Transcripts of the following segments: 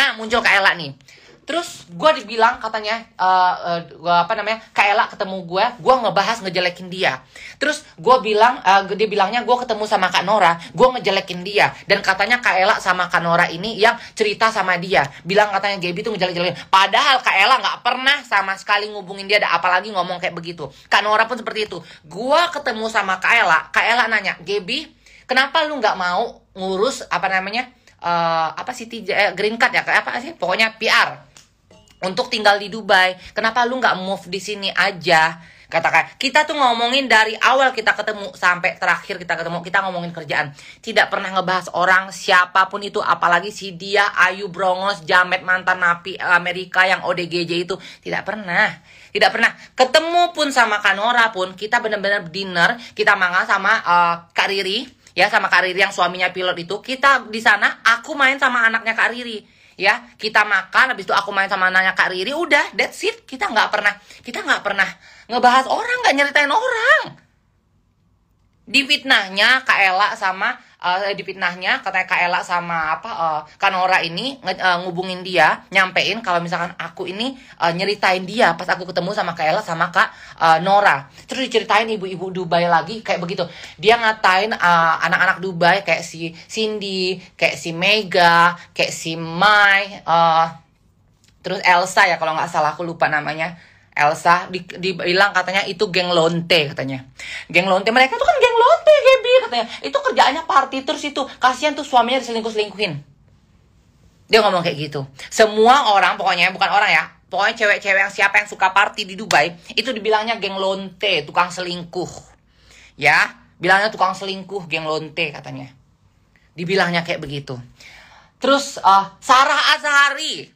Nah, muncul Kak Ella nih. Terus gue dibilang katanya uh, uh, apa namanya Kak Ella ketemu gue, gue ngebahas ngejelekin dia. Terus gue bilang uh, dia bilangnya gue ketemu sama Kak Nora, gue ngejelekin dia. Dan katanya Kak Ella sama Kak Nora ini yang cerita sama dia, bilang katanya Gaby tuh ngejelek-jelekin. Padahal Kak Ella nggak pernah sama sekali ngubungin dia, apalagi ngomong kayak begitu. Kak Nora pun seperti itu. Gue ketemu sama Kak Ella, Kak Ella nanya Gaby, kenapa lu gak mau ngurus apa namanya? uh, apa sih tija, eh, green card ya apa sih pokoknya PR untuk tinggal di Dubai kenapa lu nggak move di sini aja katakan kita tuh ngomongin dari awal kita ketemu sampai terakhir kita ketemu kita ngomongin kerjaan tidak pernah ngebahas orang siapapun itu apalagi si dia Ayu Brongos Jamet mantan napi eh, Amerika yang ODGJ itu tidak pernah tidak pernah ketemu pun sama Kanora pun kita benar-benar dinner kita mangga sama uh, Kak Riri ya sama Kak Riri yang suaminya pilot itu kita di sana aku main sama anaknya Kak Riri ya kita makan habis itu aku main sama anaknya Kak Riri udah that's it kita nggak pernah kita nggak pernah ngebahas orang nggak nyeritain orang di fitnahnya Kak Ella sama uh, eh, dipitnahnya katanya Kaela sama apa uh, eh, Kanora ini uh, ngubungin dia nyampein kalau misalkan aku ini uh, nyeritain dia pas aku ketemu sama kak Kaela sama Kak uh, Nora terus diceritain ibu-ibu Dubai lagi kayak begitu dia ngatain anak anak-anak Dubai kayak si Cindy kayak si Mega kayak si Mai uh, terus Elsa ya kalau nggak salah aku lupa namanya Elsa di, dibilang katanya itu geng lonte katanya geng lonte mereka tuh kan geng lonte Gaby katanya itu kerjaannya party terus itu kasihan tuh suaminya diselingkuh selingkuhin dia ngomong kayak gitu semua orang pokoknya bukan orang ya pokoknya cewek-cewek yang siapa yang suka party di Dubai itu dibilangnya geng lonte tukang selingkuh ya bilangnya tukang selingkuh geng lonte katanya dibilangnya kayak begitu terus uh, Sarah Azhari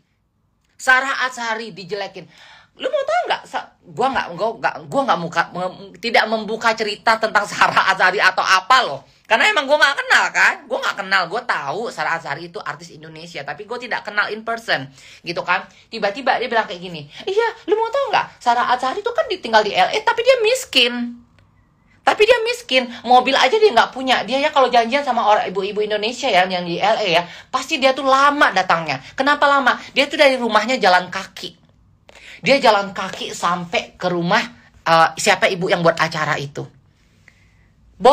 Sarah Azhari dijelekin lu mau tau nggak gua nggak gua nggak gua nggak muka me, tidak membuka cerita tentang Sarah Azari atau apa loh karena emang gue nggak kenal kan gue nggak kenal gue tahu Sarah Azari itu artis Indonesia tapi gue tidak kenal in person gitu kan tiba-tiba dia bilang kayak gini iya lu mau tau nggak Sarah Azari itu kan ditinggal di LA tapi dia miskin tapi dia miskin mobil aja dia nggak punya dia ya kalau janjian sama orang ibu-ibu Indonesia ya yang di LA ya pasti dia tuh lama datangnya kenapa lama dia tuh dari rumahnya jalan kaki dia jalan kaki sampai ke rumah uh, siapa ibu yang buat acara itu. Bo,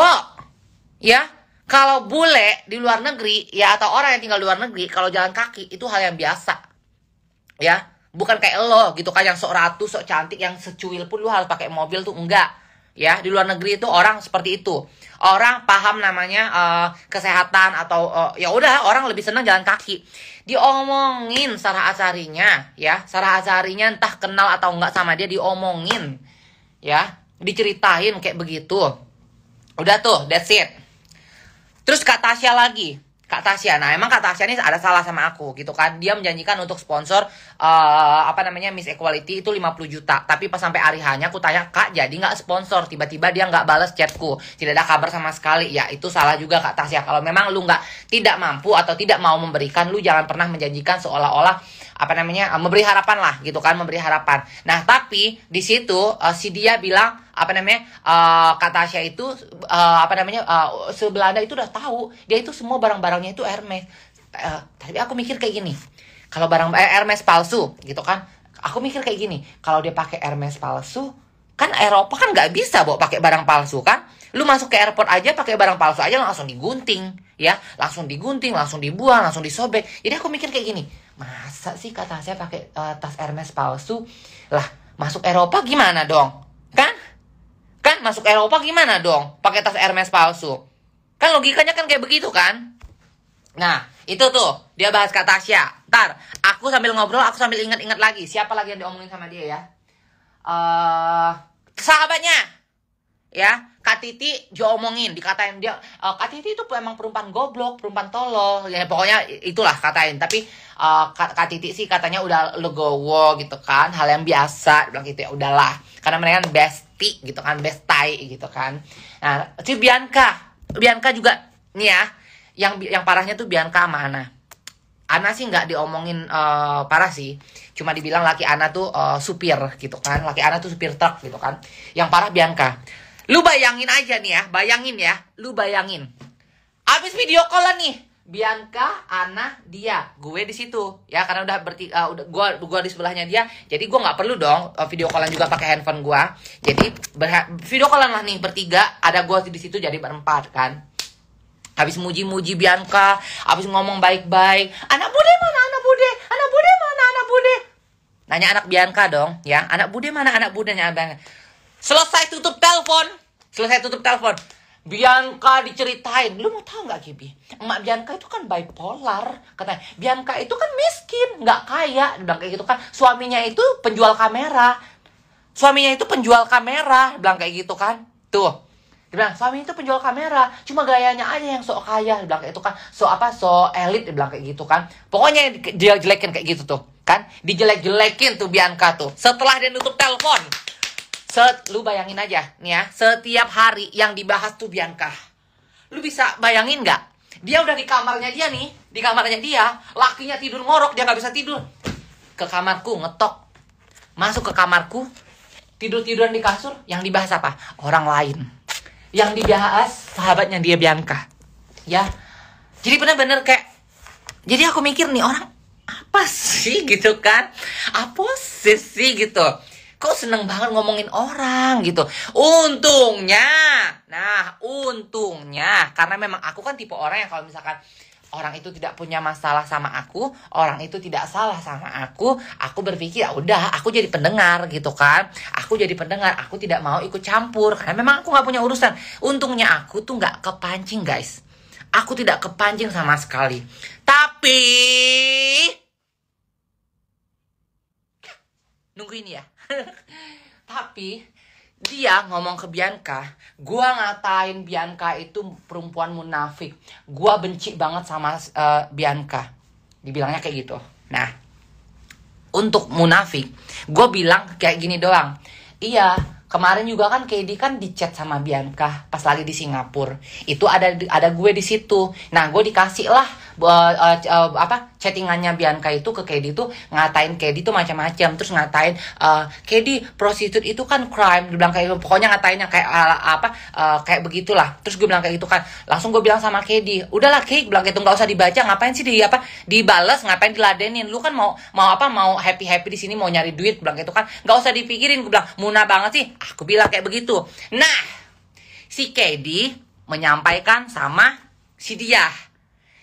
ya kalau bule di luar negeri ya atau orang yang tinggal di luar negeri kalau jalan kaki itu hal yang biasa, ya bukan kayak lo gitu kan yang sok ratu, sok cantik, yang secuil pun lu harus pakai mobil tuh enggak, ya di luar negeri itu orang seperti itu orang paham namanya uh, kesehatan atau uh, ya udah orang lebih senang jalan kaki diomongin Sarah Asarinya ya Sarah Asarinya entah kenal atau enggak sama dia diomongin ya diceritain kayak begitu udah tuh that's it terus kata Tasya lagi Kak Tasya. Nah, emang Kak Tasya ini ada salah sama aku gitu kan. Dia menjanjikan untuk sponsor uh, apa namanya Miss Equality itu 50 juta. Tapi pas sampai hari hanya aku tanya, "Kak, jadi nggak sponsor?" Tiba-tiba dia nggak balas chatku. Tidak ada kabar sama sekali. Ya, itu salah juga Kak Tasya. Kalau memang lu nggak tidak mampu atau tidak mau memberikan, lu jangan pernah menjanjikan seolah-olah apa namanya uh, memberi harapan lah gitu kan memberi harapan nah tapi di situ uh, si dia bilang apa namanya uh, kata Asia itu uh, apa namanya uh, se itu udah tahu dia itu semua barang-barangnya itu Hermes uh, tapi aku mikir kayak gini kalau barang eh, Hermes palsu gitu kan aku mikir kayak gini kalau dia pakai Hermes palsu kan Eropa kan nggak bisa bawa pakai barang palsu kan Lu masuk ke airport aja pakai barang palsu aja langsung digunting, ya. Langsung digunting, langsung dibuang, langsung disobek. Jadi aku mikir kayak gini, masa sih kata saya pakai uh, tas Hermes palsu? Lah, masuk Eropa gimana dong? Kan? Kan masuk Eropa gimana dong? Pakai tas Hermes palsu. Kan logikanya kan kayak begitu kan? Nah, itu tuh dia bahas kata Tasya. tar aku sambil ngobrol, aku sambil ingat-ingat lagi siapa lagi yang diomongin sama dia ya. Uh, sahabatnya ya Kak Titi diomongin dikatain dia uh, Kak Titi itu emang perempuan goblok perempuan tolol ya pokoknya itulah katain tapi uh, Kak, Kak Titi sih katanya udah legowo gitu kan hal yang biasa bilang gitu ya udahlah karena mereka kan bestie gitu kan bestai gitu kan nah si Bianca Bianca juga nih ya yang yang parahnya tuh Bianca sama Ana Ana sih nggak diomongin uh, parah sih cuma dibilang laki Ana tuh uh, supir gitu kan laki Ana tuh supir truk gitu kan yang parah Bianca Lu bayangin aja nih ya, bayangin ya, lu bayangin. Abis video call nih, Bianca, Ana, dia, gue di situ, ya karena udah berarti uh, eh, udah gue gue di sebelahnya dia, jadi gue nggak perlu dong uh, video callan juga pakai handphone gue, jadi video callan lah nih bertiga, ada gue di situ jadi berempat kan, habis muji-muji Bianca, habis ngomong baik-baik, anak bude mana anak bude, anak bude mana anak bude, nanya anak Bianca dong, ya anak bude mana anak budenya Bianca, selesai tutup telepon, Selesai tutup telepon. Bianca diceritain, lu mau tahu nggak Gibi? Emak Bianca itu kan bipolar, katanya. Bianca itu kan miskin, nggak kaya, bilang kayak gitu kan. Suaminya itu penjual kamera, suaminya itu penjual kamera, bilang kayak gitu kan. Tuh, dia bilang suami itu penjual kamera, cuma gayanya aja yang sok kaya, dia bilang kayak gitu kan. So apa? So elit, dia bilang kayak gitu kan. Pokoknya dia jelekin kayak gitu tuh, kan? Dijelek-jelekin tuh Bianca tuh. Setelah dia nutup telepon, Set, lu bayangin aja nih ya, setiap hari yang dibahas tuh Bianca. Lu bisa bayangin nggak? Dia udah di kamarnya dia nih, di kamarnya dia, lakinya tidur ngorok, dia nggak bisa tidur. Ke kamarku ngetok, masuk ke kamarku, tidur tiduran di kasur, yang dibahas apa? Orang lain. Yang dibahas sahabatnya dia Bianca, ya. Jadi bener-bener kayak, jadi aku mikir nih orang apa sih gitu kan? Apa sih gitu? kok seneng banget ngomongin orang gitu. Untungnya, nah untungnya, karena memang aku kan tipe orang yang kalau misalkan orang itu tidak punya masalah sama aku, orang itu tidak salah sama aku, aku berpikir ya udah, aku jadi pendengar gitu kan, aku jadi pendengar, aku tidak mau ikut campur karena memang aku nggak punya urusan. Untungnya aku tuh nggak kepancing guys, aku tidak kepancing sama sekali. Tapi nunggu ini ya tapi dia ngomong ke Bianca, gua ngatain Bianca itu perempuan munafik. Gua benci banget sama uh, Bianca. Dibilangnya kayak gitu. Nah, untuk munafik, gue bilang kayak gini doang. Iya, kemarin juga kan KD kan dicat sama Bianca pas lagi di Singapura. Itu ada ada gue di situ. Nah, gue dikasih lah uh, uh, uh, apa chattingannya Bianca itu ke Kedi itu ngatain Kedi itu macam-macam terus ngatain uh, Kedi prostitut itu kan crime dia kayak gitu. pokoknya ngatainnya kayak uh, apa uh, kayak begitulah terus gue bilang kayak gitu kan langsung gue bilang sama Kedi udahlah Kedi bilang itu nggak usah dibaca ngapain sih di apa dibales ngapain diladenin lu kan mau mau apa mau happy happy di sini mau nyari duit bilang itu kan nggak usah dipikirin gue bilang munah banget sih aku ah, bilang kayak begitu nah si Kedi menyampaikan sama si dia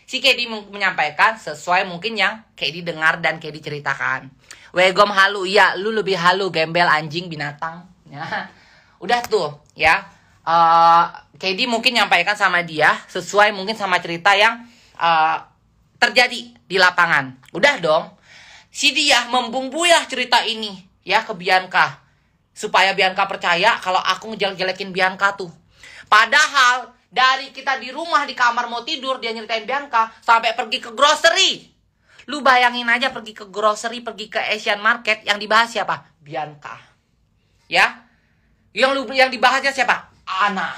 si Kedi menyampaikan sesuai mungkin yang Kedi dengar dan Kedi ceritakan. Wegom halu, ya lu lebih halu gembel anjing binatang. Ya. Udah tuh ya. Uh, eh, Kedi mungkin nyampaikan sama dia sesuai mungkin sama cerita yang uh, terjadi di lapangan. Udah dong. Si dia membumbui lah cerita ini ya ke Bianca supaya Bianca percaya kalau aku ngejelek-jelekin Bianca tuh. Padahal dari kita di rumah, di kamar mau tidur, dia nyeritain Bianca, sampai pergi ke grocery. Lu bayangin aja pergi ke grocery, pergi ke Asian Market, yang dibahas siapa? Bianca. Ya? Yang lu yang dibahasnya siapa? Ana.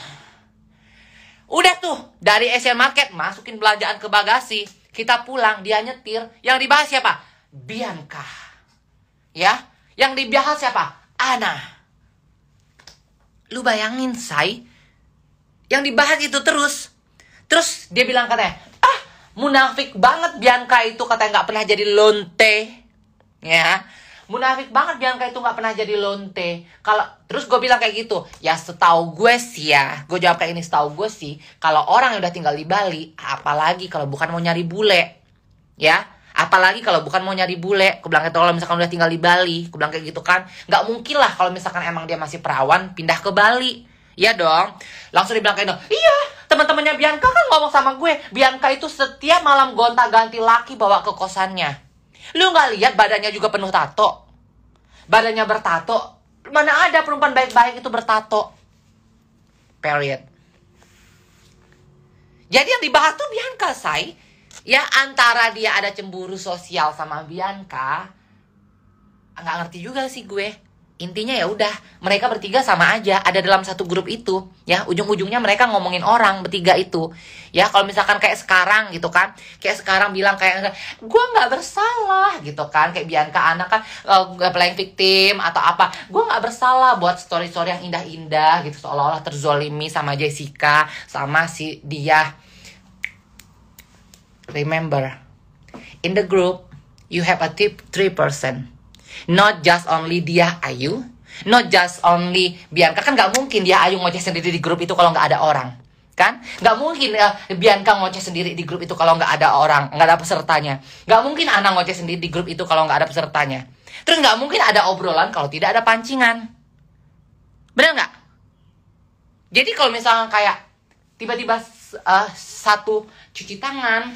Udah tuh, dari Asian Market masukin belanjaan ke bagasi, kita pulang, dia nyetir, yang dibahas siapa? Bianca. Ya? Yang dibahas siapa? Ana. Lu bayangin, Say, yang dibahas itu terus terus dia bilang katanya ah munafik banget Bianca itu katanya nggak pernah jadi lonte ya munafik banget Bianca itu nggak pernah jadi lonte kalau terus gue bilang kayak gitu ya setahu gue sih ya gue jawab kayak ini setahu gue sih kalau orang yang udah tinggal di Bali apalagi kalau bukan mau nyari bule ya apalagi kalau bukan mau nyari bule aku bilang itu kalau misalkan udah tinggal di Bali aku bilang kayak gitu kan nggak mungkin lah kalau misalkan emang dia masih perawan pindah ke Bali Iya dong. Langsung dibilang kayak itu, iya teman-temannya Bianca kan ngomong sama gue. Bianca itu setiap malam gonta-ganti laki bawa ke kosannya. Lu nggak lihat badannya juga penuh tato. Badannya bertato. Mana ada perempuan baik-baik itu bertato. Period. Jadi yang dibahas tuh Bianca, say. Ya antara dia ada cemburu sosial sama Bianca. Nggak ngerti juga sih gue intinya ya udah mereka bertiga sama aja ada dalam satu grup itu ya ujung-ujungnya mereka ngomongin orang bertiga itu ya kalau misalkan kayak sekarang gitu kan kayak sekarang bilang kayak gue nggak bersalah gitu kan kayak Bianca anak kan uh, playing victim atau apa gue nggak bersalah buat story story yang indah-indah gitu seolah-olah terzolimi sama Jessica sama si dia remember in the group you have a tip three person Not just only dia Ayu, not just only Bianca kan nggak mungkin dia Ayu ngoceh sendiri di grup itu kalau nggak ada orang kan nggak mungkin uh, Bianca ngoceh sendiri di grup itu kalau nggak ada orang nggak ada pesertanya nggak mungkin Ana ngoceh sendiri di grup itu kalau nggak ada pesertanya terus nggak mungkin ada obrolan kalau tidak ada pancingan benar nggak jadi kalau misalnya kayak tiba-tiba uh, satu cuci tangan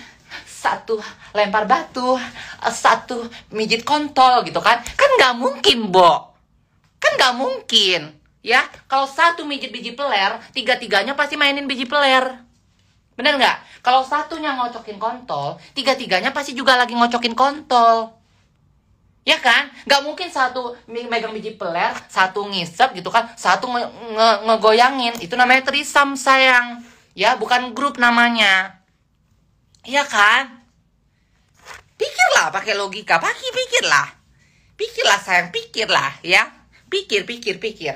satu lempar batu, satu mijit kontol gitu kan. Kan nggak mungkin, Bo. Kan nggak mungkin. Ya, kalau satu mijit biji peler, tiga-tiganya pasti mainin biji peler. Bener nggak? Kalau satunya ngocokin kontol, tiga-tiganya pasti juga lagi ngocokin kontol. Ya kan? Gak mungkin satu megang biji peler, satu ngisep gitu kan, satu nge nge ngegoyangin. Itu namanya trisam sayang. Ya, bukan grup namanya. Iya kan? Pikirlah pakai logika, pakai pikirlah. Pikirlah sayang, pikirlah ya. Pikir, pikir, pikir.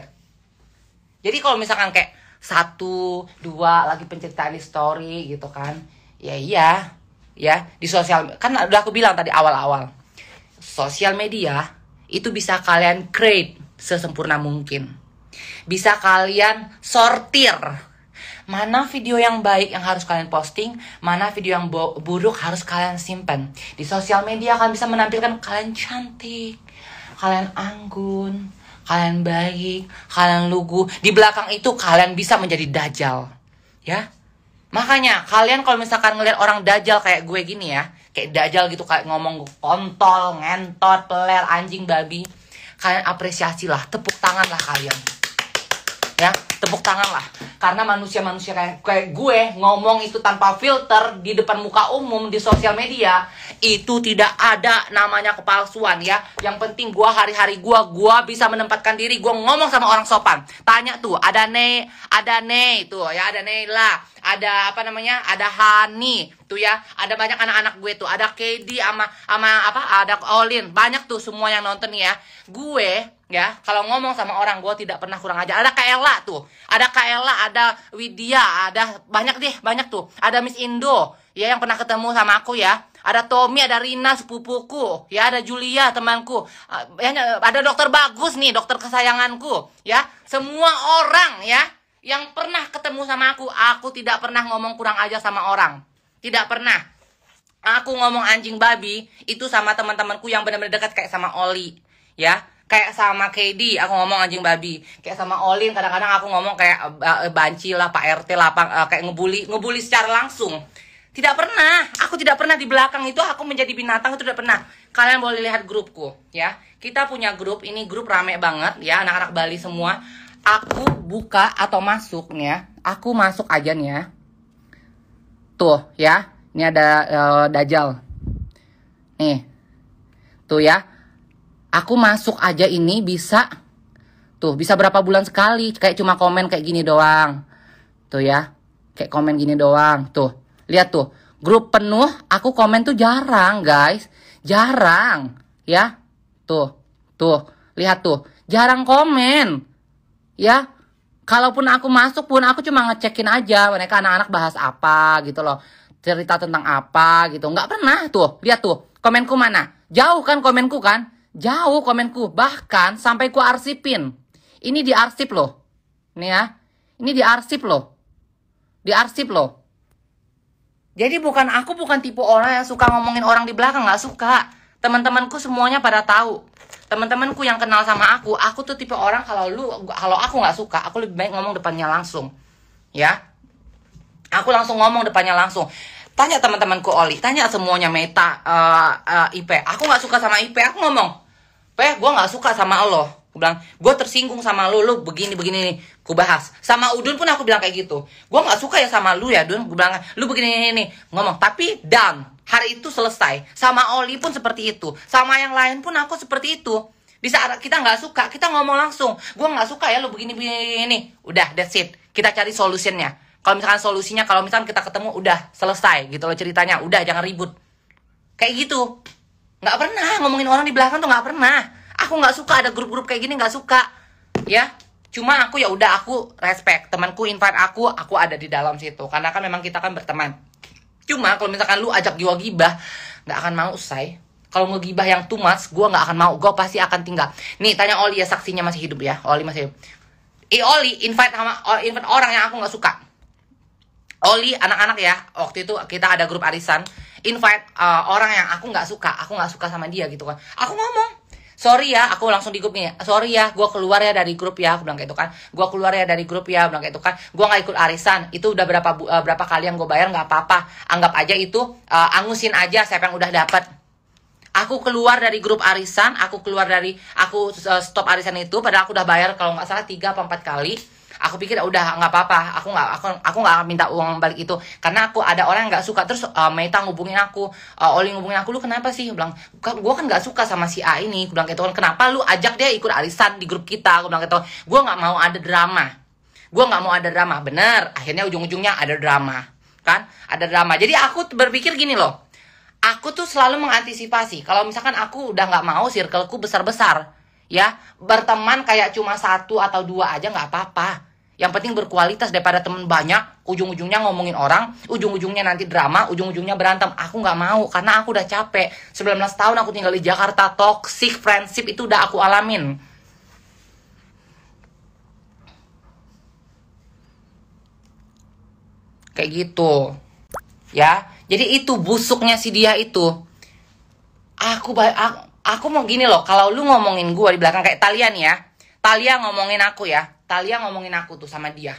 Jadi kalau misalkan kayak satu, dua lagi penceritaan di story gitu kan. Ya iya, ya di sosial kan udah aku bilang tadi awal-awal. Sosial media itu bisa kalian create sesempurna mungkin. Bisa kalian sortir mana video yang baik yang harus kalian posting, mana video yang buruk harus kalian simpan. Di sosial media kalian bisa menampilkan kalian cantik, kalian anggun, kalian baik, kalian lugu. Di belakang itu kalian bisa menjadi dajal. Ya. Makanya kalian kalau misalkan ngelihat orang dajal kayak gue gini ya, kayak dajal gitu kayak ngomong kontol, ngentot, peler, anjing, babi, kalian apresiasilah, tepuk tanganlah kalian ya tepuk tangan lah karena manusia-manusia kayak, kayak gue ngomong itu tanpa filter di depan muka umum di sosial media itu tidak ada namanya kepalsuan ya yang penting gue hari-hari gue gue bisa menempatkan diri gue ngomong sama orang sopan tanya tuh ada ne ada ne itu ya ada lah ada apa namanya ada Hani tuh ya ada banyak anak-anak gue tuh ada Kedi ama ama apa ada Olin banyak tuh semua yang nonton ya gue ya kalau ngomong sama orang gue tidak pernah kurang ajar ada Kaela tuh ada Kaela ada Widya ada banyak deh banyak tuh ada Miss Indo ya yang pernah ketemu sama aku ya ada Tommy ada Rina sepupuku ya ada Julia temanku ah, ya, ada dokter bagus nih dokter kesayanganku ya semua orang ya yang pernah ketemu sama aku aku tidak pernah ngomong kurang ajar sama orang tidak pernah aku ngomong anjing babi itu sama teman-temanku yang benar-benar dekat kayak sama Oli ya kayak sama KD aku ngomong anjing babi kayak sama Olin kadang-kadang aku ngomong kayak uh, banci lah Pak RT lapang eh, kayak ngebully ngebully secara langsung tidak pernah aku tidak pernah di belakang itu aku menjadi binatang itu tidak pernah kalian boleh lihat grupku ya kita punya grup ini grup rame banget ya anak-anak Bali semua aku buka atau masuk nih ya aku masuk aja nih ya tuh ya ini ada uh, eh, dajal nih tuh ya aku masuk aja ini bisa tuh bisa berapa bulan sekali kayak cuma komen kayak gini doang tuh ya kayak komen gini doang tuh lihat tuh grup penuh aku komen tuh jarang guys jarang ya tuh tuh lihat tuh jarang komen ya kalaupun aku masuk pun aku cuma ngecekin aja mereka anak-anak bahas apa gitu loh cerita tentang apa gitu nggak pernah tuh lihat tuh komenku mana jauh kan komenku kan Jauh komenku, bahkan sampai ku arsipin. Ini diarsip loh. Nih ya. Ini diarsip loh. Diarsip loh. Jadi bukan aku bukan tipe orang yang suka ngomongin orang di belakang nggak suka. Teman-temanku semuanya pada tahu. Teman-temanku yang kenal sama aku, aku tuh tipe orang kalau lu kalau aku nggak suka, aku lebih baik ngomong depannya langsung. Ya. Aku langsung ngomong depannya langsung. Tanya teman-temanku Oli, tanya semuanya Meta, uh, eh, uh, eh, IP. Aku nggak suka sama IP, aku ngomong Peh, gue gak suka sama lo. Gue bilang, gue tersinggung sama lo, lo begini begini nih. Gue bahas. Sama Udun pun aku bilang kayak gitu. Gue gak suka ya sama lo ya, Dun. Gue bilang, lu begini ini, ini. ngomong. Tapi dan Hari itu selesai. Sama Oli pun seperti itu. Sama yang lain pun aku seperti itu. Di saat kita gak suka, kita ngomong langsung. Gue gak suka ya lu begini begini ini. Udah, that's it. Kita cari solusinya kalau misalkan solusinya kalau misalkan kita ketemu udah selesai gitu loh ceritanya udah jangan ribut kayak gitu nggak pernah ngomongin orang di belakang tuh nggak pernah aku nggak suka ada grup-grup kayak gini nggak suka ya cuma aku ya udah aku respect temanku invite aku aku ada di dalam situ karena kan memang kita kan berteman cuma kalau misalkan lu ajak gue gibah nggak akan mau usai kalau ngegibah yang too much gue nggak akan mau gue pasti akan tinggal nih tanya Oli ya saksinya masih hidup ya Oli masih hidup i eh, Oli invite sama invite orang yang aku nggak suka Oli anak-anak ya waktu itu kita ada grup arisan invite uh, orang yang aku nggak suka aku nggak suka sama dia gitu kan aku ngomong sorry ya aku langsung di grupnya. sorry ya gue keluar ya dari grup ya aku bilang kayak itu kan gue keluar ya dari grup ya aku bilang kayak itu kan gue nggak ikut arisan itu udah berapa uh, berapa kali yang gue bayar nggak apa-apa anggap aja itu uh, angusin aja siapa yang udah dapat aku keluar dari grup arisan aku keluar dari aku uh, stop arisan itu padahal aku udah bayar kalau nggak salah tiga apa empat kali aku pikir udah nggak apa-apa aku nggak aku aku nggak minta uang balik itu karena aku ada orang nggak suka terus uh, Meta ngubungin aku uh, Oli ngubungin aku lu kenapa sih aku bilang kan, gue kan nggak suka sama si A ini aku bilang gitu kan kenapa lu ajak dia ikut arisan di grup kita aku bilang gitu kan. gue nggak mau ada drama gue nggak mau ada drama bener akhirnya ujung-ujungnya ada drama kan ada drama jadi aku berpikir gini loh aku tuh selalu mengantisipasi kalau misalkan aku udah nggak mau circleku besar-besar ya berteman kayak cuma satu atau dua aja nggak apa-apa yang penting berkualitas daripada temen banyak, ujung-ujungnya ngomongin orang, ujung-ujungnya nanti drama, ujung-ujungnya berantem. Aku nggak mau karena aku udah capek. 19 tahun aku tinggal di Jakarta, toxic friendship itu udah aku alamin. Kayak gitu. Ya. Jadi itu busuknya si dia itu. Aku aku, aku mau gini loh, kalau lu ngomongin gue di belakang kayak Talian ya. Talia ngomongin aku ya Talia ngomongin aku tuh sama dia.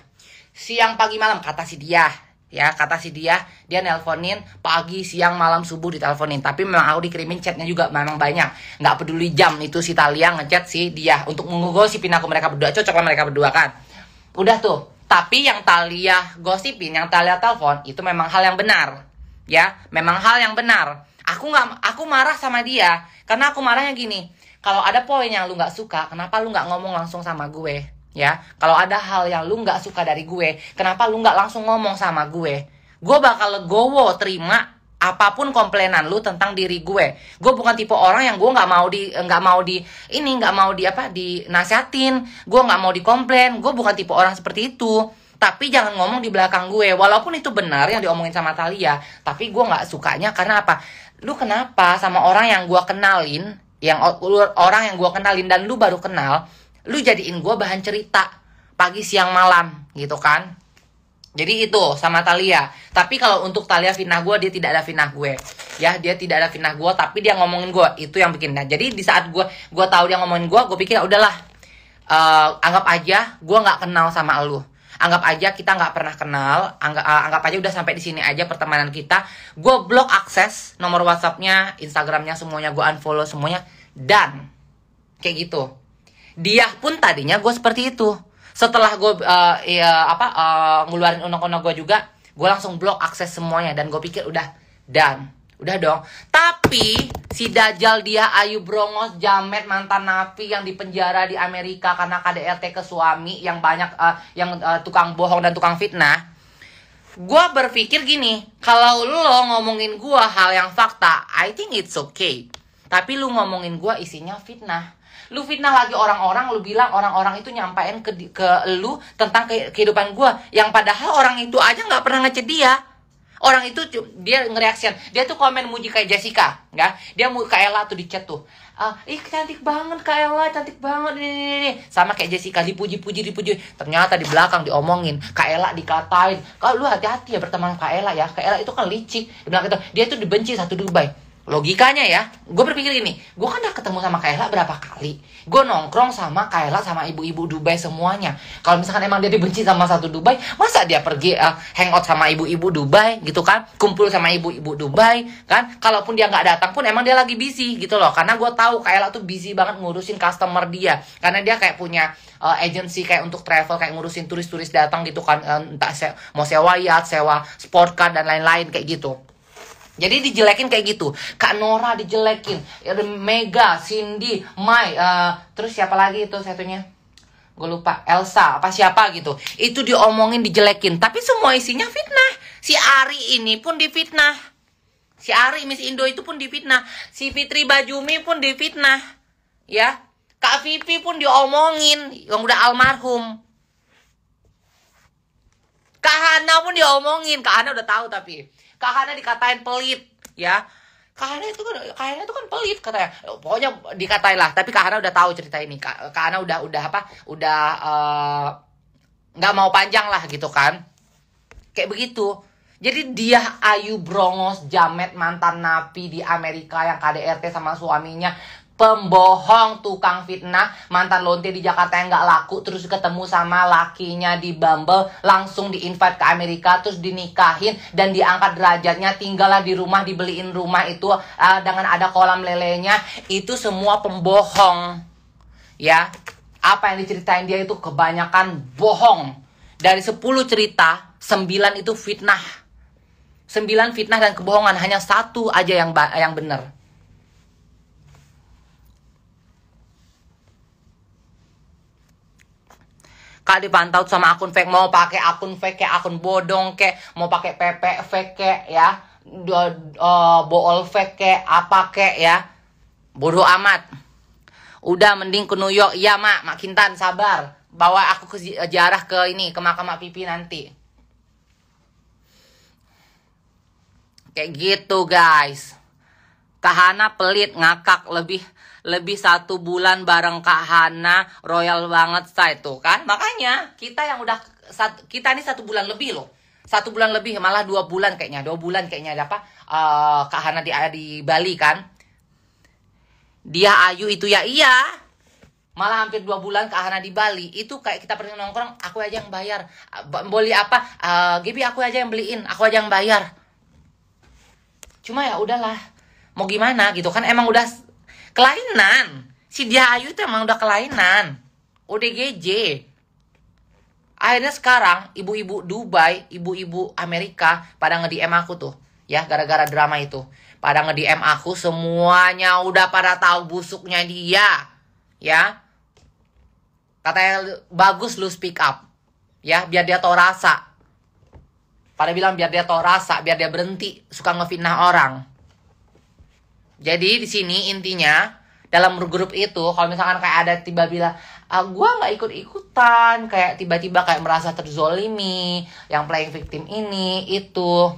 Siang pagi malam kata si dia, ya kata si dia dia nelponin pagi siang malam subuh diteleponin tapi memang aku dikirimin chatnya juga memang banyak nggak peduli jam itu si Talia ngechat si dia untuk menggosipin aku mereka berdua cocok lah mereka berdua kan udah tuh tapi yang Talia gosipin yang Talia telepon itu memang hal yang benar ya memang hal yang benar aku nggak aku marah sama dia karena aku marahnya gini kalau ada poin yang lu nggak suka kenapa lu nggak ngomong langsung sama gue ya kalau ada hal yang lu nggak suka dari gue kenapa lu nggak langsung ngomong sama gue gue bakal legowo terima apapun komplainan lu tentang diri gue gue bukan tipe orang yang gue nggak mau di nggak mau di ini nggak mau di apa dinasihatin gue nggak mau di komplain. gue bukan tipe orang seperti itu tapi jangan ngomong di belakang gue walaupun itu benar yang diomongin sama Talia tapi gue nggak sukanya karena apa lu kenapa sama orang yang gue kenalin yang orang yang gue kenalin dan lu baru kenal lu jadiin gue bahan cerita pagi siang malam gitu kan jadi itu sama Talia tapi kalau untuk Talia fitnah gue dia tidak ada fitnah gue ya dia tidak ada fitnah gue tapi dia ngomongin gue itu yang bikin nah jadi di saat gue gue tahu dia ngomongin gue gue pikir ya udahlah uh, anggap aja gue nggak kenal sama lu anggap aja kita nggak pernah kenal anggap uh, eh, anggap aja udah sampai di sini aja pertemanan kita gue blok akses nomor whatsappnya instagramnya semuanya gue unfollow semuanya dan kayak gitu dia pun tadinya gue seperti itu. Setelah gue uh, ya, apa uh, ngeluarin undang-undang gue juga, gue langsung blok akses semuanya dan gue pikir udah dan udah dong. Tapi si Dajjal dia Ayu Brongos Jamet mantan napi yang dipenjara di Amerika karena KDRT ke suami yang banyak uh, yang uh, tukang bohong dan tukang fitnah. Gue berpikir gini, kalau lo ngomongin gue hal yang fakta, I think it's okay. Tapi lu ngomongin gue isinya fitnah lu fitnah lagi orang-orang lu bilang orang-orang itu nyampain ke ke lu tentang ke, kehidupan gue yang padahal orang itu aja nggak pernah ngece dia orang itu dia ngereaksian dia tuh komen muji kayak Jessica ya dia mau kayak Ella tuh dicet tuh ah ih cantik banget kayak Ella cantik banget ini, ini, ini. sama kayak Jessica dipuji-puji dipuji ternyata di belakang diomongin kayak Ella dikatain kalau lu hati-hati ya berteman kayak Ella ya kak Ella itu kan licik di belakang gitu, dia tuh dibenci satu Dubai logikanya ya gue berpikir gini gue kan udah ketemu sama Kaila berapa kali gue nongkrong sama Kaila sama ibu-ibu Dubai semuanya kalau misalkan emang dia dibenci sama satu Dubai masa dia pergi uh, hangout sama ibu-ibu Dubai gitu kan kumpul sama ibu-ibu Dubai kan kalaupun dia nggak datang pun emang dia lagi busy gitu loh karena gue tahu Kaila tuh busy banget ngurusin customer dia karena dia kayak punya uh, agency kayak untuk travel kayak ngurusin turis-turis datang gitu kan eh, entah se mau sewa yacht sewa sport car dan lain-lain kayak gitu jadi dijelekin kayak gitu. Kak Nora dijelekin, ada ya Mega, Cindy, Mai, uh, terus siapa lagi itu satunya? Gue lupa, Elsa, apa siapa gitu. Itu diomongin, dijelekin. Tapi semua isinya fitnah. Si Ari ini pun difitnah. Si Ari Miss Indo itu pun difitnah. Si Fitri Bajumi pun difitnah. Ya. Kak Vivi pun diomongin yang udah almarhum. Kak Hana pun diomongin. Kak Hana udah tahu tapi Kak Hana dikatain pelit ya Kak Hana itu kan Kak Hana itu kan pelit katanya eh, pokoknya dikatain lah tapi Kak Hana udah tahu cerita ini Kak, Kak Hana udah udah apa udah eh, nggak uh, mau panjang lah gitu kan kayak begitu jadi dia Ayu Brongos jamet mantan napi di Amerika yang KDRT sama suaminya pembohong, tukang fitnah, mantan lonte di Jakarta yang nggak laku, terus ketemu sama lakinya di Bumble, langsung diinvite ke Amerika, terus dinikahin dan diangkat derajatnya, tinggallah di rumah, dibeliin rumah itu uh, dengan ada kolam lelenya, itu semua pembohong, ya. Apa yang diceritain dia itu kebanyakan bohong. Dari 10 cerita, 9 itu fitnah. 9 fitnah dan kebohongan, hanya satu aja yang yang benar Kak dipantau sama akun fake mau pakai akun fake kayak akun bodong kayak mau pakai PP fake kayak ya uh, bool fake kayak apa kayak ya bodoh amat udah mending ke New York ya mak mak Kintan sabar bawa aku ke jarah ke ini ke makam mak pipi nanti kayak gitu guys Kak Hana pelit, ngakak lebih lebih satu bulan bareng Kak Hana royal banget saya tuh kan. Makanya kita yang udah kita ini satu bulan lebih loh. Satu bulan lebih, malah dua bulan kayaknya, dua bulan kayaknya ada apa? Uh, eh, Hana di di Bali kan. Dia Ayu itu ya iya. Malah hampir dua bulan Kak Hana di Bali itu kayak kita pernah nongkrong, aku aja yang bayar. Boleh apa? Uh, Gibi aku aja yang beliin, aku aja yang bayar. Cuma ya udahlah mau gimana gitu kan emang udah kelainan si ayu itu emang udah kelainan ODGJ akhirnya sekarang ibu-ibu Dubai ibu-ibu Amerika pada nge DM aku tuh ya gara-gara drama itu pada nge DM aku semuanya udah pada tahu busuknya dia ya katanya bagus lu speak up ya biar dia tau rasa pada bilang biar dia tau rasa biar dia berhenti suka ngefitnah orang jadi di sini intinya dalam grup itu kalau misalkan kayak ada tiba-tiba ah, gue nggak ikut-ikutan kayak tiba-tiba kayak merasa terzolimi yang playing victim ini itu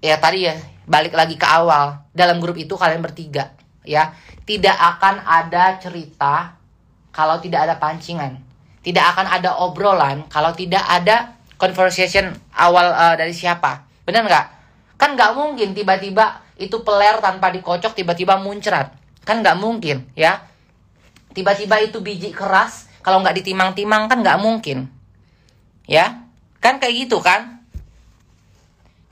ya tadi ya balik lagi ke awal dalam grup itu kalian bertiga ya tidak akan ada cerita kalau tidak ada pancingan tidak akan ada obrolan kalau tidak ada conversation awal uh, dari siapa benar nggak kan nggak mungkin tiba-tiba itu peler tanpa dikocok tiba-tiba muncrat. Kan nggak mungkin ya. Tiba-tiba itu biji keras kalau nggak ditimang-timang kan nggak mungkin. Ya, kan kayak gitu kan.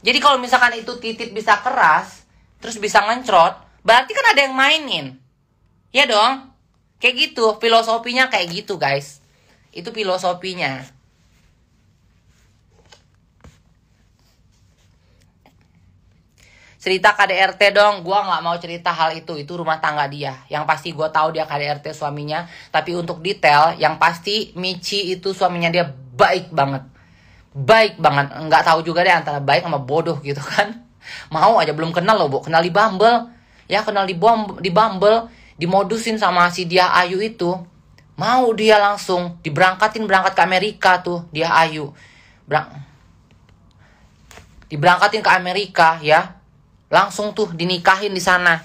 Jadi kalau misalkan itu titik bisa keras, terus bisa ngencrot, berarti kan ada yang mainin. Ya dong? Kayak gitu, filosofinya kayak gitu guys. Itu filosofinya. cerita KDRT dong gue nggak mau cerita hal itu itu rumah tangga dia yang pasti gue tahu dia KDRT suaminya tapi untuk detail yang pasti Michi itu suaminya dia baik banget baik banget nggak tahu juga deh antara baik sama bodoh gitu kan mau aja belum kenal loh bu kenal di Bumble ya kenal di bom di Bumble dimodusin sama si dia Ayu itu mau dia langsung diberangkatin berangkat ke Amerika tuh dia Ayu berang diberangkatin ke Amerika ya langsung tuh dinikahin di sana.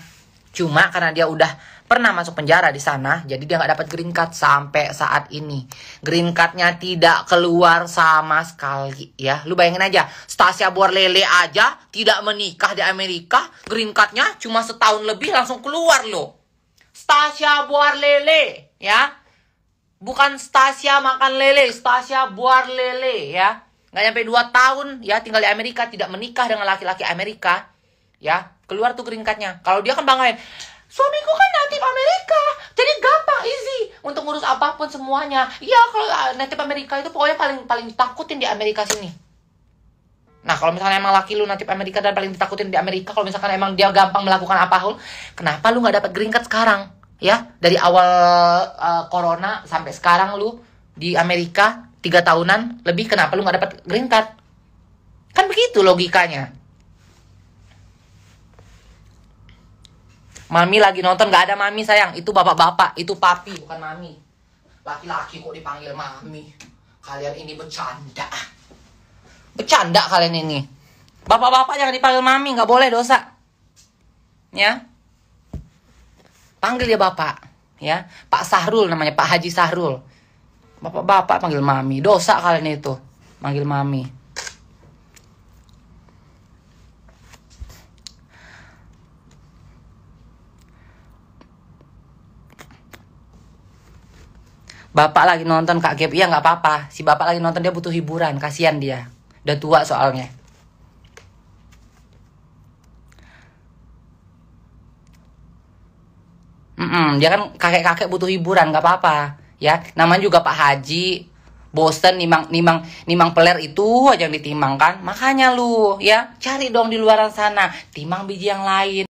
Cuma karena dia udah pernah masuk penjara di sana, jadi dia nggak dapat green card sampai saat ini. Green cardnya tidak keluar sama sekali ya. Lu bayangin aja, Stasia buar lele aja tidak menikah di Amerika, green cardnya cuma setahun lebih langsung keluar loh. Stasia lele ya. Bukan Stasia makan lele, Stasia buar lele ya. Nggak nyampe 2 tahun ya tinggal di Amerika, tidak menikah dengan laki-laki Amerika ya keluar tuh keringkatnya kalau dia kan banggain suamiku kan native Amerika jadi gampang easy untuk ngurus apapun semuanya ya kalau ah, native Amerika itu pokoknya paling paling takutin di Amerika sini nah kalau misalnya emang laki lu native Amerika dan paling ditakutin di Amerika kalau misalkan emang dia gampang melakukan apa hul kenapa lu nggak dapat green sekarang ya dari awal uh, corona sampai sekarang lu di Amerika tiga tahunan lebih kenapa lu nggak dapat green kan begitu logikanya Mami lagi nonton, gak ada mami sayang. Itu bapak-bapak, itu papi, bukan mami. Laki-laki kok dipanggil mami. Kalian ini bercanda. Bercanda kalian ini. Bapak-bapak jangan dipanggil mami, gak boleh dosa. Ya. Panggil dia bapak. Ya, Pak Sahrul namanya, Pak Haji Sahrul. Bapak-bapak panggil mami, dosa kalian itu. Panggil mami. bapak lagi nonton kak Gap iya nggak apa-apa si bapak lagi nonton dia butuh hiburan kasihan dia udah tua soalnya Mm-mm, dia kan kakek-kakek butuh hiburan nggak apa-apa ya namanya juga Pak Haji bosen nimang nimang nimang peler itu aja yang ditimang kan makanya lu ya cari dong di luaran sana timang biji yang lain